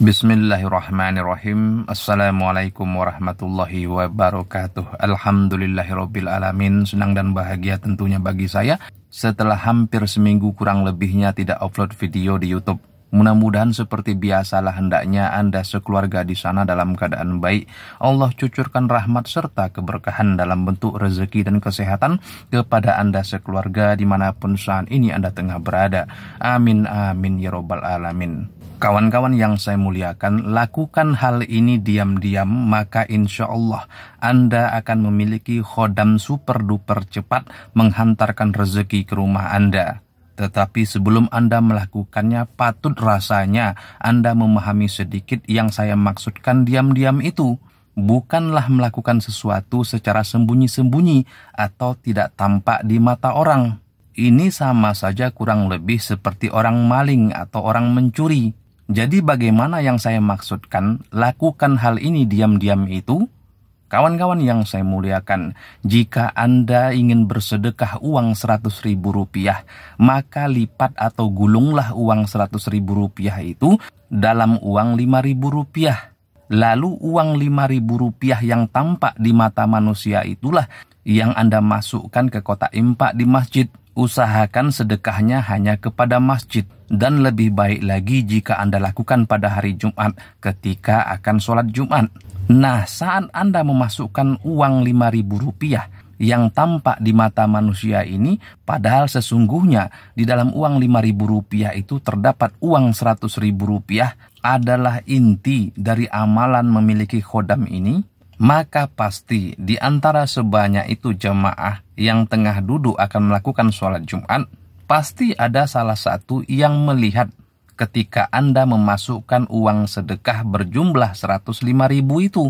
Bismillahirrahmanirrahim Assalamualaikum warahmatullahi wabarakatuh alamin. Senang dan bahagia tentunya bagi saya Setelah hampir seminggu kurang lebihnya tidak upload video di Youtube Mudah-mudahan seperti biasalah hendaknya Anda sekeluarga di sana dalam keadaan baik. Allah cucurkan rahmat serta keberkahan dalam bentuk rezeki dan kesehatan kepada Anda sekeluarga dimanapun saat ini Anda tengah berada. Amin, amin, ya robbal alamin. Kawan-kawan yang saya muliakan, lakukan hal ini diam-diam, maka insya Allah Anda akan memiliki khodam super duper cepat menghantarkan rezeki ke rumah Anda. Tetapi sebelum Anda melakukannya, patut rasanya Anda memahami sedikit yang saya maksudkan diam-diam itu. Bukanlah melakukan sesuatu secara sembunyi-sembunyi atau tidak tampak di mata orang. Ini sama saja kurang lebih seperti orang maling atau orang mencuri. Jadi bagaimana yang saya maksudkan, lakukan hal ini diam-diam itu Kawan-kawan yang saya muliakan, jika Anda ingin bersedekah uang 100 ribu rupiah, maka lipat atau gulunglah uang 100 ribu rupiah itu dalam uang 5 ribu rupiah. Lalu uang 5 ribu rupiah yang tampak di mata manusia itulah yang Anda masukkan ke kotak impak di masjid. Usahakan sedekahnya hanya kepada masjid dan lebih baik lagi jika Anda lakukan pada hari Jumat ketika akan sholat Jumat. Nah, saat Anda memasukkan uang Rp5.000 yang tampak di mata manusia ini, padahal sesungguhnya di dalam uang Rp5.000 itu terdapat uang Rp100.000 adalah inti dari amalan memiliki khodam ini, maka pasti di antara sebanyak itu jemaah yang tengah duduk akan melakukan sholat Jumat, pasti ada salah satu yang melihat ketika Anda memasukkan uang sedekah berjumlah 105 ribu itu.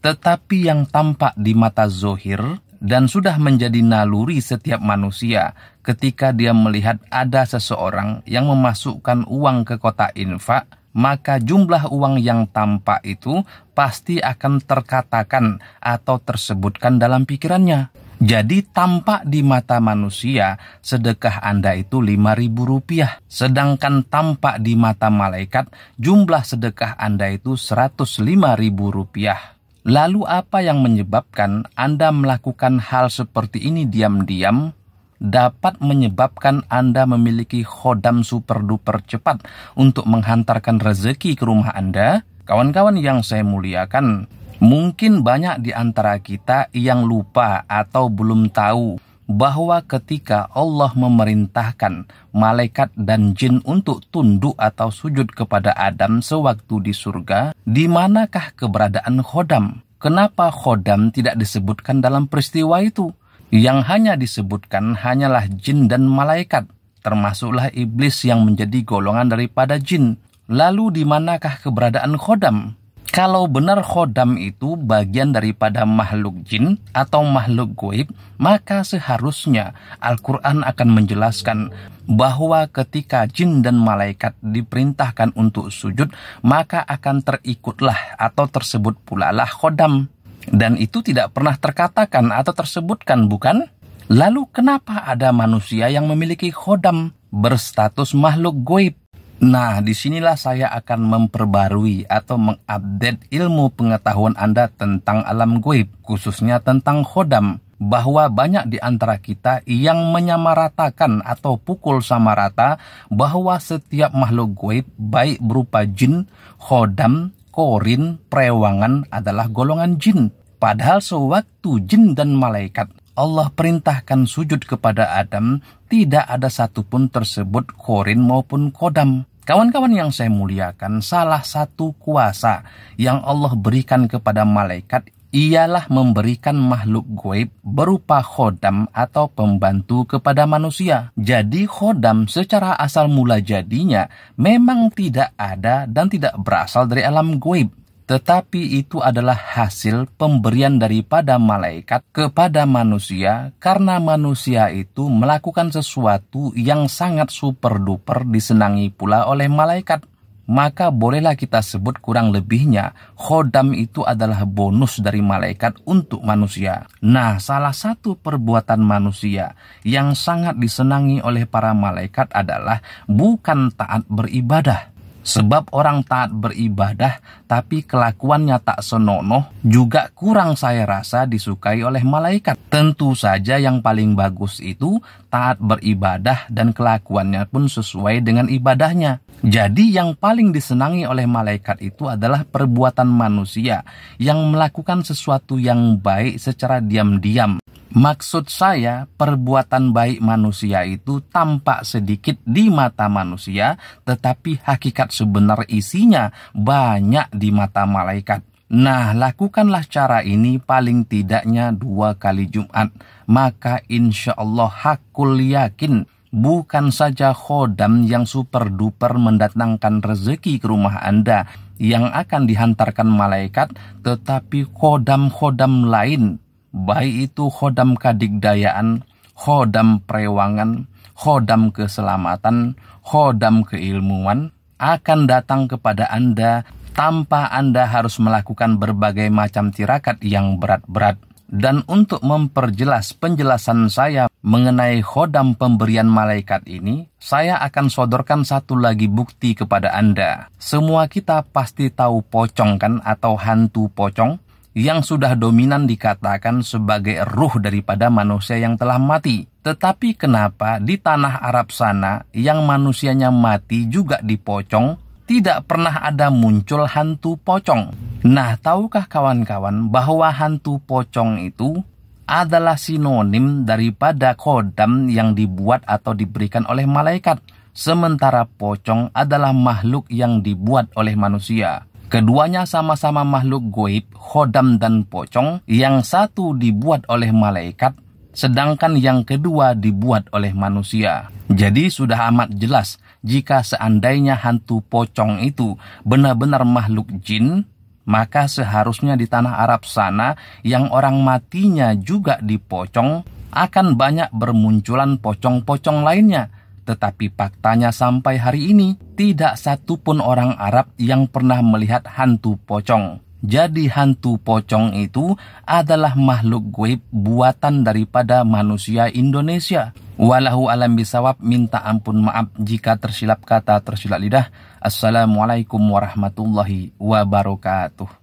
Tetapi yang tampak di mata Zohir dan sudah menjadi naluri setiap manusia ketika dia melihat ada seseorang yang memasukkan uang ke kota infak, maka jumlah uang yang tampak itu pasti akan terkatakan atau tersebutkan dalam pikirannya. Jadi tampak di mata manusia sedekah Anda itu lima ribu rupiah, sedangkan tampak di mata malaikat jumlah sedekah Anda itu seratus lima ribu rupiah. Lalu apa yang menyebabkan Anda melakukan hal seperti ini diam-diam dapat menyebabkan Anda memiliki khodam super duper cepat untuk menghantarkan rezeki ke rumah Anda? Kawan-kawan yang saya muliakan, Mungkin banyak di antara kita yang lupa atau belum tahu bahwa ketika Allah memerintahkan malaikat dan jin untuk tunduk atau sujud kepada Adam sewaktu di surga, di manakah keberadaan Khodam? Kenapa Khodam tidak disebutkan dalam peristiwa itu? Yang hanya disebutkan hanyalah jin dan malaikat, termasuklah iblis yang menjadi golongan daripada jin. Lalu di manakah keberadaan Khodam? Kalau benar khodam itu bagian daripada makhluk jin atau makhluk goib, maka seharusnya Al-Quran akan menjelaskan bahwa ketika jin dan malaikat diperintahkan untuk sujud, maka akan terikutlah atau tersebut pula lah khodam. Dan itu tidak pernah terkatakan atau tersebutkan, bukan? Lalu kenapa ada manusia yang memiliki khodam berstatus makhluk goib? Nah, disinilah saya akan memperbarui atau mengupdate ilmu pengetahuan Anda tentang alam goib, khususnya tentang khodam, bahwa banyak di antara kita yang menyamaratakan atau pukul sama rata bahwa setiap makhluk goib, baik berupa jin, khodam, korin, prewangan adalah golongan jin. Padahal sewaktu jin dan malaikat Allah perintahkan sujud kepada Adam, tidak ada satupun tersebut korin maupun kodam. Kawan-kawan yang saya muliakan, salah satu kuasa yang Allah berikan kepada malaikat ialah memberikan makhluk goib berupa khodam atau pembantu kepada manusia. Jadi khodam secara asal mula jadinya memang tidak ada dan tidak berasal dari alam goib tetapi itu adalah hasil pemberian daripada malaikat kepada manusia, karena manusia itu melakukan sesuatu yang sangat super duper disenangi pula oleh malaikat. Maka bolehlah kita sebut kurang lebihnya, khodam itu adalah bonus dari malaikat untuk manusia. Nah, salah satu perbuatan manusia yang sangat disenangi oleh para malaikat adalah bukan taat beribadah Sebab orang taat beribadah tapi kelakuannya tak senonoh juga kurang saya rasa disukai oleh malaikat. Tentu saja yang paling bagus itu taat beribadah dan kelakuannya pun sesuai dengan ibadahnya. Jadi yang paling disenangi oleh malaikat itu adalah perbuatan manusia yang melakukan sesuatu yang baik secara diam-diam Maksud saya, perbuatan baik manusia itu tampak sedikit di mata manusia, tetapi hakikat sebenar isinya banyak di mata malaikat. Nah, lakukanlah cara ini paling tidaknya dua kali Jumat, maka insya Allah hakul yakin bukan saja khodam yang super duper mendatangkan rezeki ke rumah Anda yang akan dihantarkan malaikat, tetapi khodam-khodam lain baik itu khodam kadigdayaan, khodam perewangan, khodam keselamatan, khodam keilmuan, akan datang kepada Anda tanpa Anda harus melakukan berbagai macam tirakat yang berat-berat. Dan untuk memperjelas penjelasan saya mengenai khodam pemberian malaikat ini, saya akan sodorkan satu lagi bukti kepada Anda. Semua kita pasti tahu pocong kan atau hantu pocong? yang sudah dominan dikatakan sebagai ruh daripada manusia yang telah mati. Tetapi kenapa di tanah Arab sana yang manusianya mati juga dipocong, tidak pernah ada muncul hantu pocong. Nah, tahukah kawan-kawan bahwa hantu pocong itu adalah sinonim daripada kodam yang dibuat atau diberikan oleh malaikat, sementara pocong adalah makhluk yang dibuat oleh manusia. Keduanya sama-sama makhluk goib, khodam dan pocong, yang satu dibuat oleh malaikat, sedangkan yang kedua dibuat oleh manusia. Jadi sudah amat jelas jika seandainya hantu pocong itu benar-benar makhluk jin, maka seharusnya di tanah Arab sana yang orang matinya juga dipocong, akan banyak bermunculan pocong-pocong lainnya tetapi faktanya sampai hari ini, tidak satu pun orang Arab yang pernah melihat hantu pocong. Jadi hantu pocong itu adalah makhluk gaib buatan daripada manusia Indonesia. Walahu alam bisawab minta ampun maaf jika tersilap kata tersilap lidah. Assalamualaikum warahmatullahi wabarakatuh.